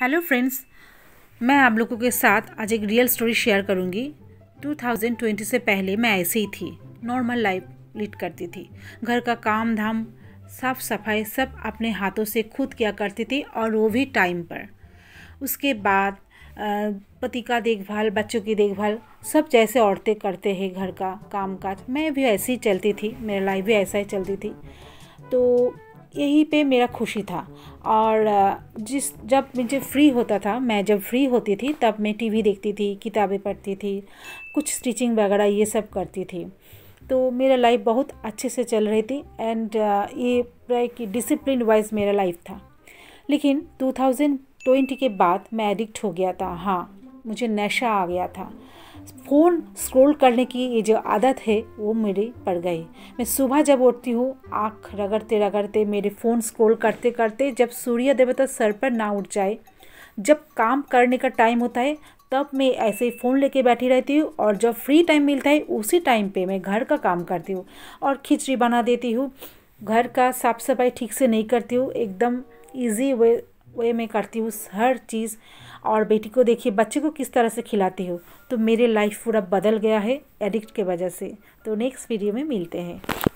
hello friends मैं आप लोगों के साथ आज एक रियल स्टोरी शेयर करूंगी 2020 से पहले मैं ऐसे ही थी नॉर्मल लाइफ लीड करती थी घर का काम धाम साफ सफाई सब अपने हाथों से खुद किया करती थी और वो भी टाइम पर उसके बाद पति का देखभाल बच्चों की देखभाल सब जैसे औरतें करते हैं घर का काम काज मैं भी ऐसे ही चलती थी मेरा लाइफ भी ऐसा ही चलती थी तो यहीं पे मेरा खुशी था और जिस जब मुझे फ्री होता था मैं जब फ्री होती थी तब मैं टीवी देखती थी किताबें पढ़ती थी कुछ स्टिचिंग वगैरह ये सब करती थी तो मेरा लाइफ बहुत अच्छे से चल रही थी एंड ये प्राय कि डिसिप्लिन वाइज मेरा लाइफ था लेकिन 2020 के बाद मैं एडिक्ट हो गया था हाँ मुझे नशा आ गया था फ़ोन स्क्रॉल करने की ये जो आदत है वो मेरी पड़ गई मैं सुबह जब उठती हूँ आँख रगड़ते रगड़ते मेरे फ़ोन स्क्रॉल करते करते जब सूर्य देवता सर पर ना उठ जाए जब काम करने का टाइम होता है तब मैं ऐसे ही फ़ोन लेके बैठी रहती हूँ और जब फ्री टाइम मिलता है उसी टाइम पे मैं घर का काम करती हूँ और खिचड़ी बना देती हूँ घर का साफ़ सफाई ठीक से नहीं करती हूँ एकदम इजी वे वे मैं करती हूँ हर चीज़ और बेटी को देखिए बच्चे को किस तरह से खिलाती हूँ तो मेरे लाइफ पूरा बदल गया है एडिक्ट के वजह से तो नेक्स्ट वीडियो में मिलते हैं